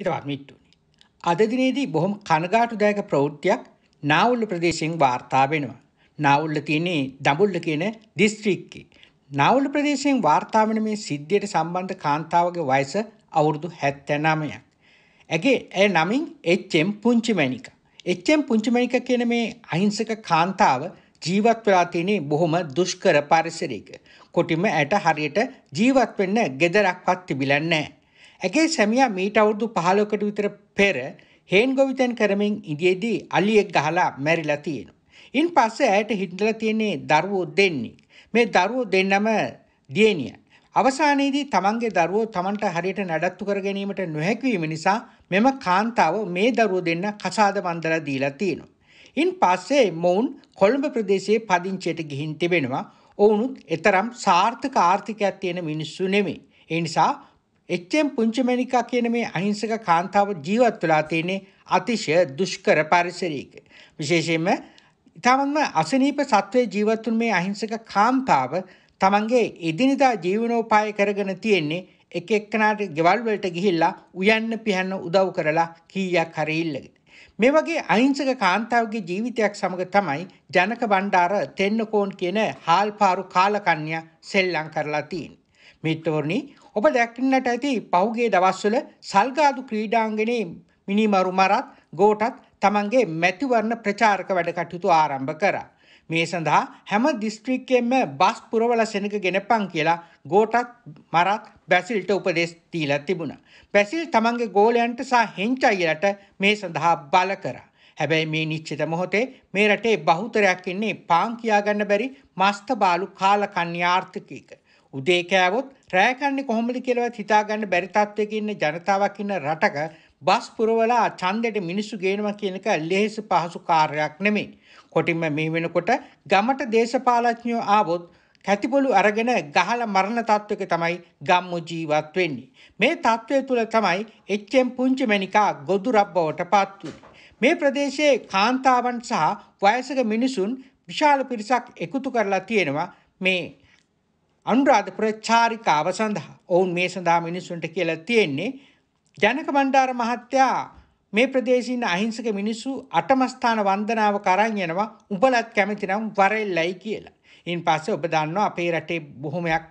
හිතවත් මිට්ටුනි. අද දිනේදී බොහොම කනගාටුදායක ප්‍රවෘත්තියක් නාවුල්ල ප්‍රදේශයෙන් වාර්තා වෙනවා. නාවුල්ල තියෙන්නේ දඹුල්ල කියන දිස්ත්‍රික්කේ. නාවුල්ල ප්‍රදේශයෙන් වාර්තා වෙන මේ සිද්ධියට සම්බන්ධ කාන්තාවගේ වයස අවුරුදු 79ක්. ඇගේ ඇය නමින් එච්.එම්. පුංචිමැණික. එච්.එම්. පුංචිමැණික කියන මේ අහිංසක කාන්තාව ජීවත් වෙලා තියෙන්නේ බොහොම දුෂ්කර පරිසරයක. කොටිම ඇයට හරියට ජීවත් වෙන්න ගෙදරක්වත් තිබිලා නැහැ. ඇගේ සැමියා මීට අවුරුදු පහලොකට විතර පෙර හේන් ගොවිතැන් කරමින් ඉදියේදී අලියෙක් ගහලා මැරිලා තියෙනවා. ඉන් පස්සේ ඇයට හිටලා තියෙන්නේ දරුවෝ දෙන්නේ. මේ දරුවෝ දෙන්නම දියණිය. අවසානයේදී තමන්ගේ දරුවෝ තමන්ට හරියට නඩත්තු කර ගැනීමට නොහැකිවීම නිසා මෙම කාන්තාව මේ දරුවෝ දෙන්න කසාද බන්දලා දීලා තියෙනවා. ඉන් පස්සේ මොවුන් කොළඹ ප්‍රදේශයේ පදිංචියට ගිහින් තිබෙනවා. ඔවුනුත් එතරම් සාර්ථක ආර්ථිකයක් තියෙන මිනිස්සු නෙමෙයි. ඒ නිසා එච්චම් පුංචිමැනිකා කියන මේ අහිංසක කාන්තාව ජීවත් වෙලා තියෙන්නේ අතිශය දුෂ්කර පරිසරයක. විශේෂයෙන්ම ඉතාමත්ම අසනීප සත්වයේ ජීවත්වුන් මේ අහිංසක කාන්තාව තමන්ගේ එදිනෙදා ජීවනෝපාය කරගෙන තියෙන්නේ එක එක්කනාට ගෙවල් වලට ගිහිල්ලා උයන්න පිහන්න උදව් කරලා කීයක් හරි ඉල්ලගෙන. මේ වගේ අහිංසක කාන්තාවගේ ජීවිතයක් සමග තමයි ජනක බණ්ඩාර තෙන්නකෝන් කියන හාල්පාරු කාලකන්‍යා සෙල්ලම් කරලා තියෙන්නේ. මිත්‍රවරණි ඔබ දැක්නට ඇති පහුගේ දවස්වල සල්ගාදු ක්‍රීඩාංගණයේ මිනිමරු මරත් ගෝටත් තමන්ගේ මැතිවරණ ප්‍රචාරක වැඩ කටයුතු ආරම්භ කරා. මේ සඳහා හැම දිස්ත්‍රික්කයෙන්ම බස් පුරවල සෙනඟ ගෙනපන් කියලා ගෝටත් මරත් බැසිල්ට උපදෙස් දීලා තිබුණා. බැසිල් තමන්ගේ ගෝලයන්ට සහ හෙන්ච් අයියට මේ සඳහා බල කරා. හැබැයි මේ නිශ්චිත මොහොතේ මේ රටේ බහුතරයක් ඉන්නේ පාන් කියාගන්න බැරි මස්ත බාලු කාලකන්‍යාර්ථකීක. උදේ කෑවොත් රෑ කන්නේ කොහොමද කියලාවත් හිතාගන්න බැරි තත්වයක ඉන්න ජනතාවක් ඉන්න රටක බස් පුරවලා ඡන්දෙට මිනිස්සු ගේනවා කියන එක ලෙහෙසි පහසු කාර්යයක් නෙමෙයි. කොටින්ම මේ වෙනකොට ගමට දේශපාලඥයෝ ආවොත් කැතිබොලු අරගෙන ගහලා මරණ තත්වක තමයි ගම්මු ජීවත් වෙන්නේ. මේ තත්ත්වය තුළ තමයි එච්චම් පුංචි මැනිකා ගොදු රබ්බවට පත් වුනේ. මේ ප්‍රදේශයේ කාන්තාවන් සහ වයසක මිනිසුන් විශාල පිරිසක් එකතු කරලා තියෙනවා මේ අනුරාධපුර චාරිකාව සඳහා ඔවුන් මේ සඳහා මිනිස්සුන්ට කියලා තියෙන්නේ ජනක බණ්ඩාර මහත්තයා මේ ප්‍රදේශීන අහිංසක මිනිස්සු අටමස්ථාන වන්දනාව කරන් යනවා උඹලත් කැමතිනම් වරෙල්ලයි කියලා. ඉන් පස්සේ ඔබ දන්නවා අපේ රටේ බොහොමයක්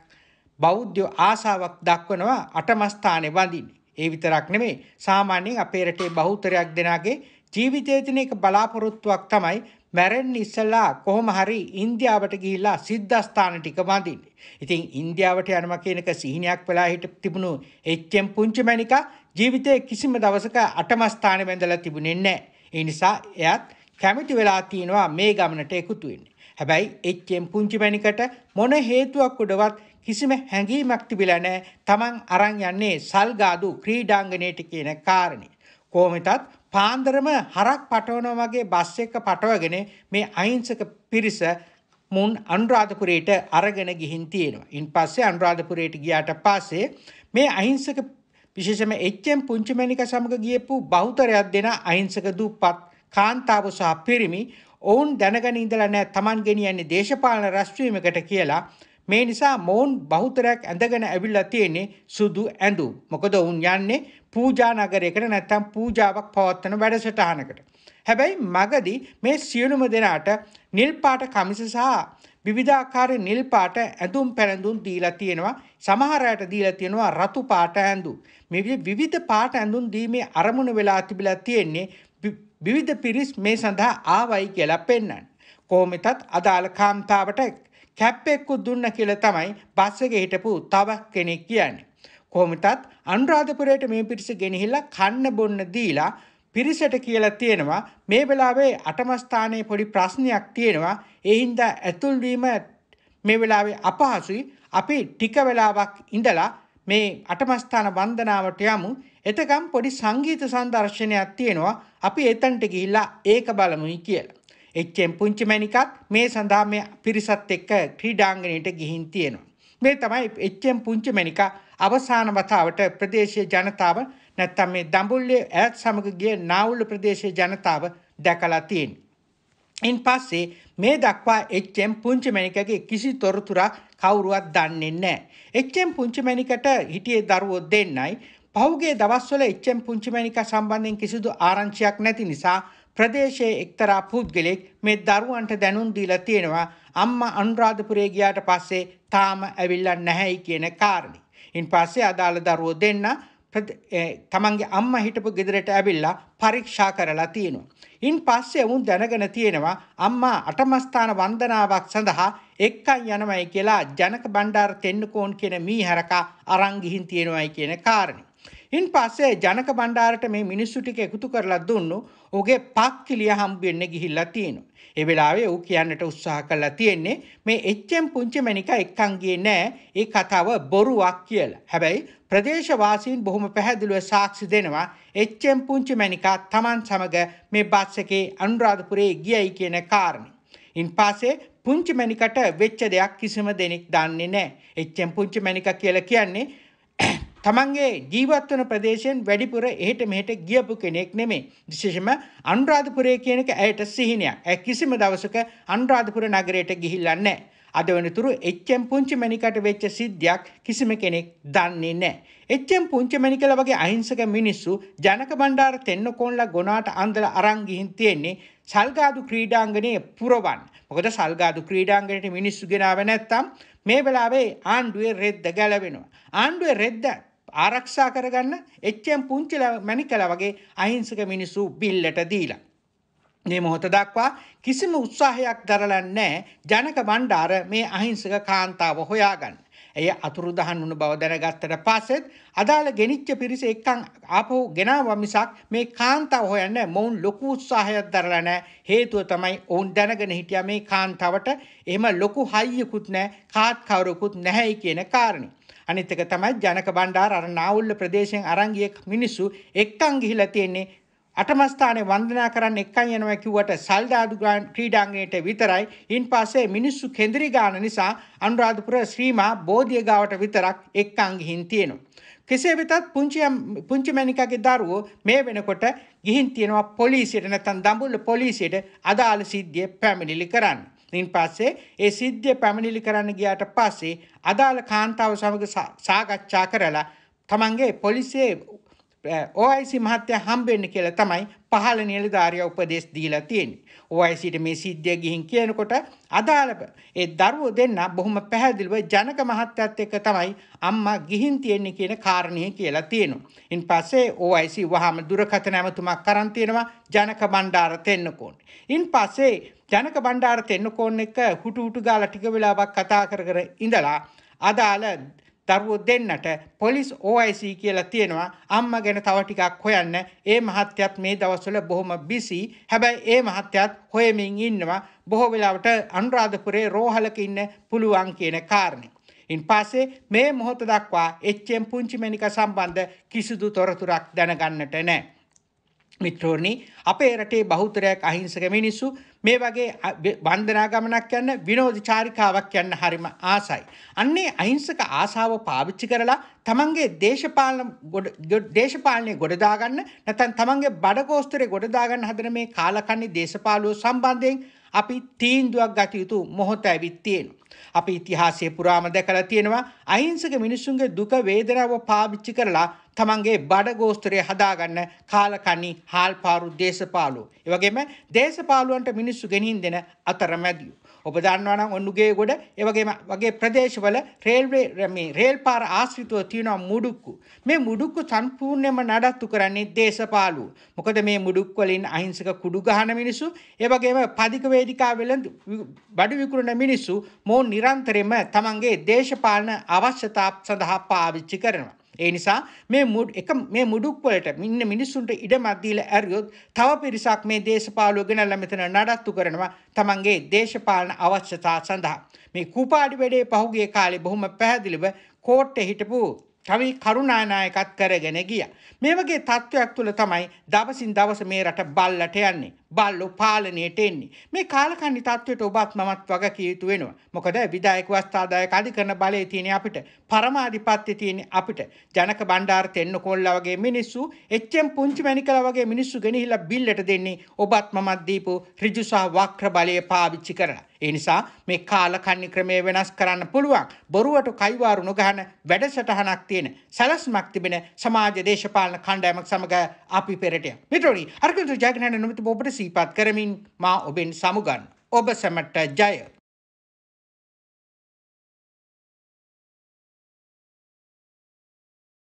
බෞද්ධ ආසාවක් දක්වනවා අටමස්ථානේ වඳින්නේ. ඒ විතරක් නෙමෙයි සාමාන්‍යයෙන් අපේ රටේ බහුතරයක් දෙනාගේ ජීවිතයේ තියෙන එක බලාපොරොත්තුවක් තමයි මැරෙන්න ඉස්සලා කොහොම හරි ඉන්දියාවට ගිහිල්ලා සිද්ධස්ථාන ටික බඳින්න. ඉතින් ඉන්දියාවට යනවා කියන එක සිහිනයක් වෙලා හිට තිබුණු එච්.එම්. පුංචි මැණිකා ජීවිතේ කිසිම දවසක අටම ස්ථානෙ බඳලා තිබුණේ නැහැ. ඒ නිසා එයාත් කැමති වෙලා තියෙනවා මේ ගමනට එකතු වෙන්න. හැබැයි එච්.එම්. පුංචි මැණිකට මොන හේතුවක් උඩවත් කිසිම හැඟීමක් තිබිලා නැහැ. Taman අරන් යන්නේ සල්ගාදු ක්‍රීඩාංගණයට කියන කාරණේ. කොහොමදත් පාන්දරම හරක් පටවනවා වගේ බස් එක පටවගෙන මේ අහිංසක පිරිස මුන් අනුරාධපුරයට අරගෙන ගිහින් තියෙනවා. ඉන්පස්සේ අනුරාධපුරයට ගියාට පස්සේ මේ අහිංසක විශේෂම එච්.එම්. පුංචිමැණික සමග ගියපු බහුතරයක් දෙන අහිංසක දුප්පත් කාන්තාව සහ පිරිමි ඔවුන් දැනගෙන ඉඳලා නැහැ Taman ගෙනියන්නේ දේශපාලන රැස්වීමකට කියලා මේ නිසා මොවුන් බහුතරයක් ඇඳගෙන ඇවිල්ලා තියෙන්නේ සුදු ඇඳුම්. මොකද ඔවුන් යන්නේ පූජා නගරයකට නැත්තම් පූජාවක් පවත්වන වැඩසටහනකට. හැබැයි මගදී මේ සියලුම දෙනාට නිල් පාට කමිස සහ විවිධාකාර නිල් පාට ඇඳුම් පැළඳුම් දීලා තියෙනවා. සමහර අයට දීලා තියෙනවා රතු පාට ඇඳුම්. මේ විවිධ පාට ඇඳුම් දීමේ අරමුණ වෙලා තිබිලා තියෙන්නේ විවිධ පිරිස් මේ සඳහා ආවයි කියලා පෙන්වන්න. කොහොමෙතත් අදාළ කාන්තාවට කැප් එක්කු දුන්න කියලා තමයි බස් එකේ හිටපු තව කෙනෙක් කියන්නේ. කොහොමටත් අනුරාධපුරයට මේ පිරිස ගෙනහිල්ලා කන්න බොන්න දීලා පිරිසට කියලා තියෙනවා මේ වෙලාවේ අටමස්ථානයේ පොඩි ප්‍රශ්නයක් තියෙනවා ඒ හින්දා ඇතුල්වීම මේ වෙලාවේ අපහසුයි අපි ටික වෙලාවක් ඉඳලා මේ අටමස්ථාන වන්දනාවට යමු එතකම් පොඩි සංගීත සංදර්ශනයක් තියෙනවා අපි එතනට ගිහිල්ලා ඒක බලමුයි කියලා. එච්චෙන් පුංචි මැනිකත් මේ සඳහා මේ පිරිසත් එක්ක ක්‍රීඩාංගණයට ගිහින් තියෙනවා. මේ තමයි එච්චෙන් පුංචි මැනිකා අවසාන වතාවට ප්‍රදේශීය ජනතාව නැත්තම් මේ දඹුල්ලේ ඈත් සමග ගිය නාවුල ප්‍රදේශීය ජනතාව දැකලා තියෙනවා. ඉන් පස්සේ මේ දක්වා එච්චම් පුංචි මැනිකගේ කිසි තොරතුරක් කවුරුවත් දන්නේ නැහැ. එච්චම් පුංචි මැනිකට හිටියේ දරුවෝ දෙන්නයි පහුගේ දවස්වල එච්චම් පුංචි මැනිකා සම්බන්ධයෙන් කිසිදු ආරංචියක් නැති නිසා ප්‍රදේශයේ එක්තරා පුද්ගලෙක් මේ දරුවන්ට දැනුම් දීලා තියෙනවා අම්මා අනුරාධපුරේ ගියාට පස්සේ තාම ඇවිල්ලා නැහැයි කියන කාරණේ. ඉන් පස්සේ අදාළ දරුවෝ දෙන්න තමන්ගේ අම්ම හිටපු ගෙදරට ඇවිල්ලා පරීක්ෂා කරලා තියෙනවා. ඉන් පස්සේ වුන් දැනගෙන තියෙනවා අම්මා අටමස්ථාන වන්දනාවක් සඳහා එක්කන් යනවයි කියලා ජනක බණ්ඩාර තෙන්නකෝන් කියන මීහරකා අරන් ගිහින් තියෙනවයි කියන කාරණේ. ඉන් පස්සේ ජනක බණ්ඩාරට මේ මිනිස්සු ටික එකතු කරලා දුන්නු. ඔහුගේ පක් කිලිය හම්බ වෙන්න ගිහිල්ලා තියෙනවා. ඒ වෙලාවේ ඔහු කියන්නට උත්සාහ කළා තියෙන්නේ මේ එච්චම් පුංචි මණික එක්කන් ගියේ නෑ. ඒ කතාව බොරුවක් කියලා. හැබැයි ප්‍රදේශවාසීන් බොහොම පැහැදිලිව සාක්ෂි දෙනවා එච්චම් පුංචි මණිකා Taman සමග මේ බස් එකේ අනුරාධපුරේ ගියයි කියන කාරණේ. ඉන් පස්සේ පුංචි මණිකට වෙච්ච දෙයක් කිසිම දෙනෙක් දන්නේ නැහැ. එච්චම් පුංචි මණික කියලා කියන්නේ තමන්ගේ ජීවත්වන ප්‍රදේශයෙන් වැඩිපුර එහට මෙහට ගියපු කෙනෙක් නෙමේ විශේෂම අන්රාධපුරය කියනක ඇයට සිහිනයක් ඇ කිසිම දවසක අන්රාධපුර නගරයට ගිහිල්ලන්නේ. අද වනතුරු එච්චම් පුංචි මැනිකට වෙච්ච සිද්ධයක් කිසිම කෙනෙක් දන්නේ නෑ. එච්චම් පුංචි මැනිකල වගේ අහිංසක මිනිස්සු ජනක බණ්ඩාර තෙන්න කොන්ල ගොනාට අන්දල අරංගිහින් තියෙන්නේ සල්ගාදු ක්‍රීඩාංගනය පුරවන් මොකද සල්ගාදු ක්‍රීඩාංගනයට මිනිස්සු ගෙනාව නැත්තම් මේ වෙලාවේ ආණ්ඩුවේ රෙද්ද ගැලවෙනවා. ආණ්ඩුවේ රෙද්ද ආරක්ෂා කරගන්න එච්චම් පුංචි මැනිකල වගේ අහිංසක මිනිස්සු බිල්ලට දීලා. මේ මොහොත දක්වා කිසිම උත්සාහයක් දරලන්නේ ජනක බණ්ඩාර මේ අහිංසක කාන්තාව හොයාගන්න. ඇය අතුරුදහන් වුණු බව දැනගත්තට පස්සෙත් අදාළ ගෙනිච්ච පිරිස එක්කන් ආපහු ගෙනාවා මිසක් මේ කාන්තාව හොයන්න මොවුන් ලොකු උත්සාහයක් දරලා නැහැ. හේතුව තමයි ඔවුන් දැනගෙන හිටියා මේ කාන්තාවට එහෙම ලොකු හයියකුත් නැහැ, කාත් කවරකුත් නැහැයි කියන කාරණේ. අනිත් එක තමයි ජනක බණ්ඩාර අර නාවුල්ල ප්‍රදේශයෙන් අරන් ගිය මිනිස්සු එක්කන් ගිහිලා තියෙන්නේ අටම ස්ථානයේ වන්දනා කරන්න එක්කන් යනවා කිව්වට සල්දාදු ක්‍රීඩාංගණයට විතරයි. ඉන්පස්සේ මිනිස්සු කෙඳිරි ගාන නිසා අනුරාධපුර ශ්‍රීමා බෝධිය ගාවට විතරක් එක්කන් ගිහින් තියෙනවා. කෙසේ වෙතත් පුංචි පුංචි මැනිකාගේ දරුවෝ මේ වෙනකොට ගිහින් තියෙනවා පොලිසියට නැත්නම් දඹුල්ල පොලිසියට අදාළ සිද්ධිය පැමිණිලි කරන්න. ඉන් පස්සේ ඒ සිද්ධිය පැමිණිලි කරන්න ගියාට පස්සේ අදාළ කාන්තාව සමග සාකච්ඡා කරලා තමන්ගේ පොලිසියේ OIC මහත්තයා හම්බෙන්න කියලා තමයි පහළ නිලධාරියා උපදෙස් දීලා තියෙන්නේ. OICට මේ සිද්ධිය ගිහින් කියනකොට අදාළව ඒ දරුවෝ දෙන්න බොහොම පැහැදිලිව ජනක මහත්තයත් එක්ක තමයි අම්මා ගිහින් තියෙන්නේ කියන කාරණය කියලා තියෙනවා. ඉන් පස්සේ OIC වහාම දුරකථන ඇමතුමක් කරන් තියෙනවා ජනක බණ්ඩාර තෙන්නකෝන්. ඉන් පස්සේ ජනක බණ්ඩාර තෙන්නකෝන් එක හුටු හුටු ගාලා ටික වෙලාවක් කතා කර කර ඉඳලා අදාළ දරුවෝ දෙන්නට පොලිස් OIC කියලා තියෙනවා අම්මා ගැන තව ටිකක් හොයන්න ඒ මහත්තයත් මේ දවස්වල බොහොම බිසි හැබැයි ඒ මහත්තයත් හොයමින් ඉන්නවා බොහෝ වෙලාවට අනුරාධපුරේ රෝහලක ඉන්න පුළුවන් කියන කාරණේ ඉන් පස්සේ මේ මොහොත දක්වා එච්චම් පුංචි මෙනික සම්බන්ධ කිසිදු තොරතුරක් දැනගන්නට නැහැ මිත්‍රෝණි අපේ රටේ බහුතරයක් අහිංසක මිනිස්සු මේ වගේ වන්දනා ගමනක් යන්න විනෝද චාරිකාවක් යන්න හරිම ආසයි. අන්නේ අහිංසක ආසාව පාවිච්චි කරලා තමන්ගේ දේශපාලන දේශපාලනය ගොඩදාගන්න නැතන් තමන්ගේ බඩකෝස්තරය ගොඩදාගන්න හදන මේ කාලකන්නේ දේශපාලුව සම්බන්ධයෙන් අපි තීන්දුවක් ගත යුතු මොහොත ඇවිත් තියෙනවා. අපි ඉතිහාසයේ පුරාම දැකලා තියෙනවා අහිංසක මිනිසුන්ගේ දුක වේදනාව පාවිච්චි කරලා තමන්ගේ බඩගෝස්තරය හදාගන්න කාලකණ්ණි හාල්පාරු දේශපාලුවෝ. ඒ වගේම දේශපාලුවන්ට මිනිස්සු ගෙනින් දෙන අතරමැදියෝ. ඔබ දන්නවනම් ඔන්නුගේ ගොඩ ඒවගේම වගේ ප්‍රදේශවල රේල්වේ මේ රේල් පාර ආශ්‍රිතව තියෙනවා මුඩුක්කු මේ මුඩුක්කු සම්පූර්ණයෙන්ම නඩත්තු කරන්නේ දේශපාලු මොකද මේ මුඩුක් වලින් අහිංසක කුඩු ගහන මිනිස්සු ඒ වගේම පදික වේදිකා වෙළඳ බඩු විකුණන මිනිස්සු මොවුන් නිරන්තරයෙන්ම තමන්ගේ දේශපාලන අවශ්‍යතා සඳහා පාවිච්චි කරනවා ඒ නිසා මේ එක මේ මුඩුක් වලට මෙන්න මිනිස්සුන්ට ඉඩමක් දීලා ඇරියොත් තව පිරිසක් මේ දේශපාලුව ගෙනල්ලා මෙතන නඩත්තු කරනවා තමන්ගේ දේශපාලන අවශ්‍යතා සඳහා. මේ කූපාඩි වැඩේ පහුගිය කාලේ බොහොම පැහැදිලිව කෝට්ටේ හිටපු කවි කරුණානායකත් කරගෙන ගිය. මේ වගේ තත්ත්වයක් තුළ තමයි දවසින් දවස මේ රට බල්ලට යන්නේ. බල්ලෝ පාලනයට එන්නේ. මේ කාලකන්ණි තත්ත්වයට ඔබත් මමත් වග කිය යුතු වෙනවා. මොකද විධායක වස්තාදායක අධිකරණ බලය තියෙන අපිට පරමාධිපත්‍ය තියෙන අපිට ජනක බණ්ඩාර තෙන්නකෝල්ලා වගේ මිනිස්සු එච්චම් පුංචි මැණිකලා වගේ මිනිස්සු ගෙනහිලා බිල්ලට දෙන්නේ ඔබත් මමත් දීපු ඍජු සහ වක්‍ර බලය පාවිච්චි කරලා. ඒ නිසා මේ කාලකන්ණි ක්‍රමය වෙනස් කරන්න පුළුවන්. බොරුවට කයිවාරු නොගහන වැඩසටහනක් තියෙන සැලැස්මක් තිබෙන සමාජ දේශපාලන කණ්ඩායමක් සමග අපි පෙරට යමු. මිත්‍රෝනි අරකට ජයග්‍රහණ නොමිත ඔබට Sipat Keramin, Ma Obin Samugan, Oba Samata Jaya.